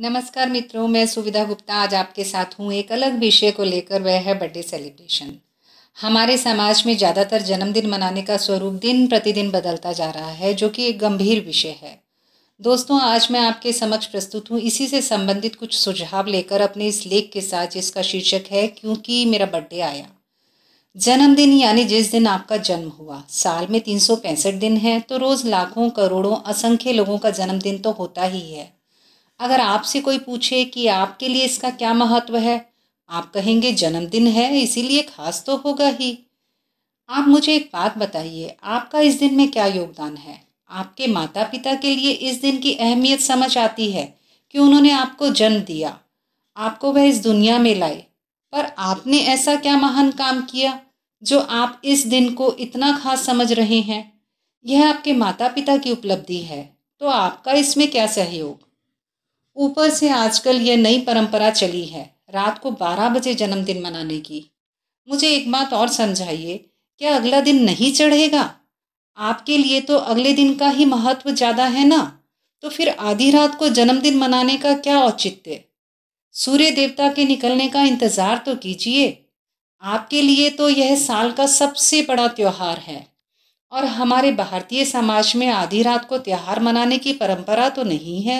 नमस्कार मित्रों मैं सुविधा गुप्ता आज आपके साथ हूँ एक अलग विषय को लेकर वह है बर्थडे सेलिब्रेशन हमारे समाज में ज़्यादातर जन्मदिन मनाने का स्वरूप दिन प्रतिदिन बदलता जा रहा है जो कि एक गंभीर विषय है दोस्तों आज मैं आपके समक्ष प्रस्तुत हूँ इसी से संबंधित कुछ सुझाव लेकर अपने इस लेख के साथ जिसका शीर्षक है क्योंकि मेरा बर्थडे आया जन्मदिन यानी जिस दिन आपका जन्म हुआ साल में तीन दिन है तो रोज़ लाखों करोड़ों असंख्य लोगों का जन्मदिन तो होता ही है अगर आपसे कोई पूछे कि आपके लिए इसका क्या महत्व है आप कहेंगे जन्मदिन है इसीलिए खास तो होगा ही आप मुझे एक बात बताइए आपका इस दिन में क्या योगदान है आपके माता पिता के लिए इस दिन की अहमियत समझ आती है कि उन्होंने आपको जन्म दिया आपको वह इस दुनिया में लाए पर आपने ऐसा क्या महान काम किया जो आप इस दिन को इतना खास समझ रहे हैं यह आपके माता पिता की उपलब्धि है तो आपका इसमें क्या सहयोग ऊपर से आजकल यह नई परंपरा चली है रात को बारह बजे जन्मदिन मनाने की मुझे एक बात और समझाइए क्या अगला दिन नहीं चढ़ेगा आपके लिए तो अगले दिन का ही महत्व ज़्यादा है ना तो फिर आधी रात को जन्मदिन मनाने का क्या औचित्य सूर्य देवता के निकलने का इंतज़ार तो कीजिए आपके लिए तो यह साल का सबसे बड़ा त्यौहार है और हमारे भारतीय समाज में आधी रात को त्यौहार मनाने की परंपरा तो नहीं है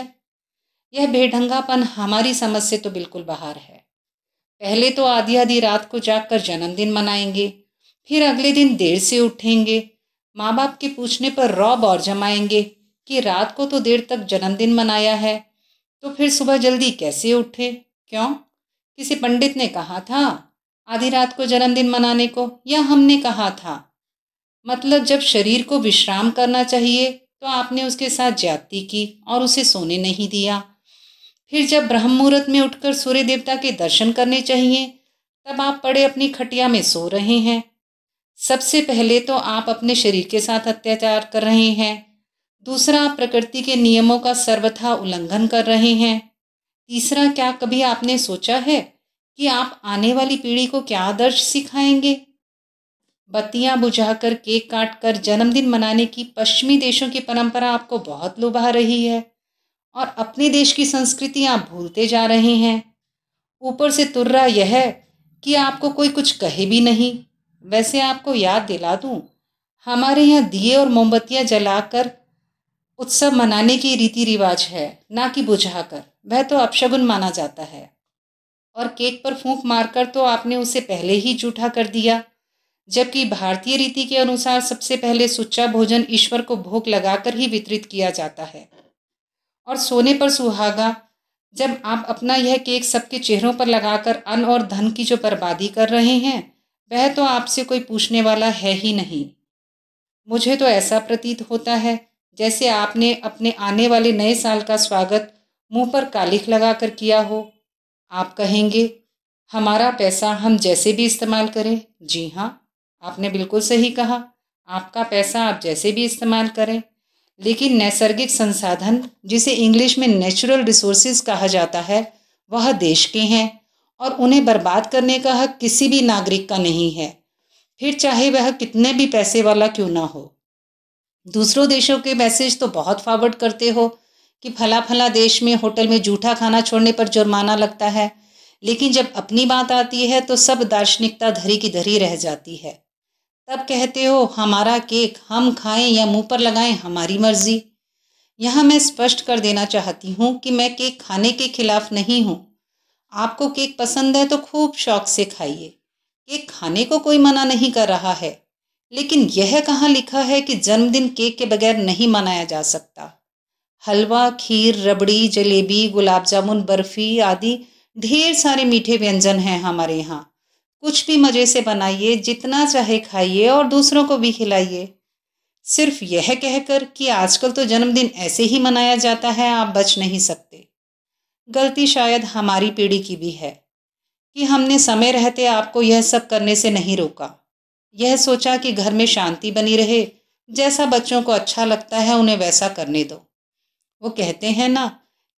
यह बेढंगापन हमारी समझ से तो बिल्कुल बाहर है पहले तो आधी आधी रात को जागकर जन्मदिन मनाएंगे फिर अगले दिन देर से उठेंगे माँ बाप के पूछने पर रौब और जमाएंगे कि रात को तो देर तक जन्मदिन मनाया है तो फिर सुबह जल्दी कैसे उठे क्यों किसी पंडित ने कहा था आधी रात को जन्मदिन मनाने को या हमने कहा था मतलब जब शरीर को विश्राम करना चाहिए तो आपने उसके साथ ज्यादती की और उसे सोने नहीं दिया फिर जब ब्रह्म मुहूर्त में उठकर सूर्य देवता के दर्शन करने चाहिए तब आप पड़े अपनी खटिया में सो रहे हैं सबसे पहले तो आप अपने शरीर के साथ अत्याचार कर रहे हैं दूसरा आप प्रकृति के नियमों का सर्वथा उल्लंघन कर रहे हैं तीसरा क्या कभी आपने सोचा है कि आप आने वाली पीढ़ी को क्या आदर्श सिखाएंगे बत्तियां बुझाकर केक काटकर जन्मदिन मनाने की पश्चिमी देशों की परंपरा आपको बहुत लुभा रही है और अपने देश की संस्कृतियाँ भूलते जा रहे हैं ऊपर से तुर्रा यह है कि आपको कोई कुछ कहे भी नहीं वैसे आपको याद दिला दूँ हमारे यहाँ दिए और मोमबत्तियाँ जलाकर उत्सव मनाने की रीति रिवाज है ना कि बुझाकर वह तो अपशगुन माना जाता है और केक पर फूंक मारकर तो आपने उसे पहले ही जूठा कर दिया जबकि भारतीय रीति के अनुसार सबसे पहले सुच्चा भोजन ईश्वर को भोग लगाकर ही वितरित किया जाता है और सोने पर सुहागा जब आप अपना यह केक सबके चेहरों पर लगाकर अन्न और धन की जो बर्बादी कर रहे हैं वह तो आपसे कोई पूछने वाला है ही नहीं मुझे तो ऐसा प्रतीत होता है जैसे आपने अपने आने वाले नए साल का स्वागत मुंह पर कालिख लगाकर किया हो आप कहेंगे हमारा पैसा हम जैसे भी इस्तेमाल करें जी हाँ आपने बिल्कुल सही कहा आपका पैसा आप जैसे भी इस्तेमाल करें लेकिन नैसर्गिक संसाधन जिसे इंग्लिश में नेचुरल रिसोर्सेज कहा जाता है वह देश के हैं और उन्हें बर्बाद करने का हक किसी भी नागरिक का नहीं है फिर चाहे वह कितने भी पैसे वाला क्यों ना हो दूसरों देशों के मैसेज तो बहुत फॉरवर्ड करते हो कि फला फला देश में होटल में जूठा खाना छोड़ने पर जुर्माना लगता है लेकिन जब अपनी बात आती है तो सब दार्शनिकता धरी की धरी रह जाती है तब कहते हो हमारा केक हम खाएं या मुंह पर लगाएं हमारी मर्जी यहाँ मैं स्पष्ट कर देना चाहती हूँ कि मैं केक खाने के खिलाफ नहीं हूँ आपको केक पसंद है तो खूब शौक से खाइए केक खाने को कोई मना नहीं कर रहा है लेकिन यह कहाँ लिखा है कि जन्मदिन केक के बगैर नहीं मनाया जा सकता हलवा खीर रबड़ी जलेबी गुलाब जामुन बर्फ़ी आदि ढेर सारे मीठे व्यंजन हैं हमारे यहाँ कुछ भी मज़े से बनाइए जितना चाहे खाइए और दूसरों को भी खिलाइए सिर्फ यह कहकर कि आजकल तो जन्मदिन ऐसे ही मनाया जाता है आप बच नहीं सकते गलती शायद हमारी पीढ़ी की भी है कि हमने समय रहते आपको यह सब करने से नहीं रोका यह सोचा कि घर में शांति बनी रहे जैसा बच्चों को अच्छा लगता है उन्हें वैसा करने दो वो कहते हैं ना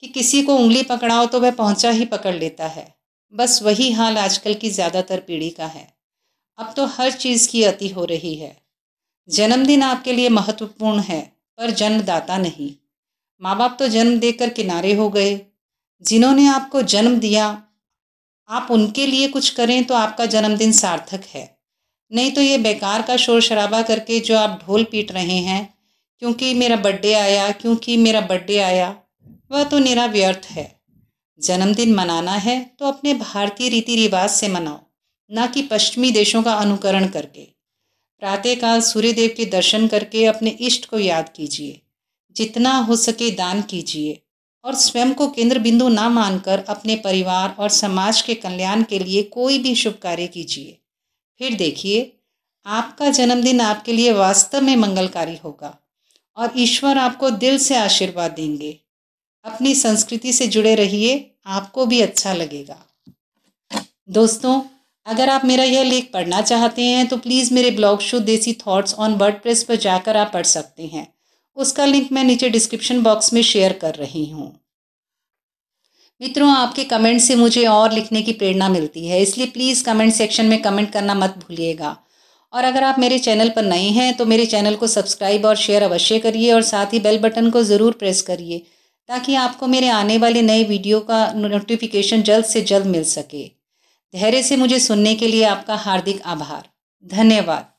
कि किसी को उंगली पकड़ाओ तो वह पहुंचा ही पकड़ लेता है बस वही हाल आजकल की ज़्यादातर पीढ़ी का है अब तो हर चीज़ की अति हो रही है जन्मदिन आपके लिए महत्वपूर्ण है पर जन्मदाता नहीं माँ बाप तो जन्म देकर किनारे हो गए जिन्होंने आपको जन्म दिया आप उनके लिए कुछ करें तो आपका जन्मदिन सार्थक है नहीं तो ये बेकार का शोर शराबा करके जो आप ढोल पीट रहे हैं क्योंकि मेरा बर्थडे आया क्योंकि मेरा बर्थडे आया वह तो निरा व्यर्थ है जन्मदिन मनाना है तो अपने भारतीय रीति रिवाज से मनाओ ना कि पश्चिमी देशों का अनुकरण करके प्रातःकाल सूर्यदेव के दर्शन करके अपने इष्ट को याद कीजिए जितना हो सके दान कीजिए और स्वयं को केंद्र बिंदु ना मानकर अपने परिवार और समाज के कल्याण के लिए कोई भी शुभ कार्य कीजिए फिर देखिए आपका जन्मदिन आपके लिए वास्तव में मंगलकारी होगा और ईश्वर आपको दिल से आशीर्वाद देंगे अपनी संस्कृति से जुड़े रहिए आपको भी अच्छा लगेगा दोस्तों अगर आप मेरा यह लेख पढ़ना चाहते हैं तो प्लीज़ मेरे blog show desi thoughts on word पर जाकर आप पढ़ सकते हैं उसका लिंक मैं नीचे डिस्क्रिप्शन बॉक्स में शेयर कर रही हूँ मित्रों आपके कमेंट से मुझे और लिखने की प्रेरणा मिलती है इसलिए प्लीज़ कमेंट सेक्शन में कमेंट करना मत भूलिएगा और अगर आप मेरे चैनल पर नए हैं तो मेरे चैनल को सब्सक्राइब और शेयर अवश्य करिए और साथ ही बेल बटन को ज़रूर प्रेस करिए ताकि आपको मेरे आने वाले नए वीडियो का नोटिफिकेशन जल्द से जल्द मिल सके धैर्य से मुझे सुनने के लिए आपका हार्दिक आभार धन्यवाद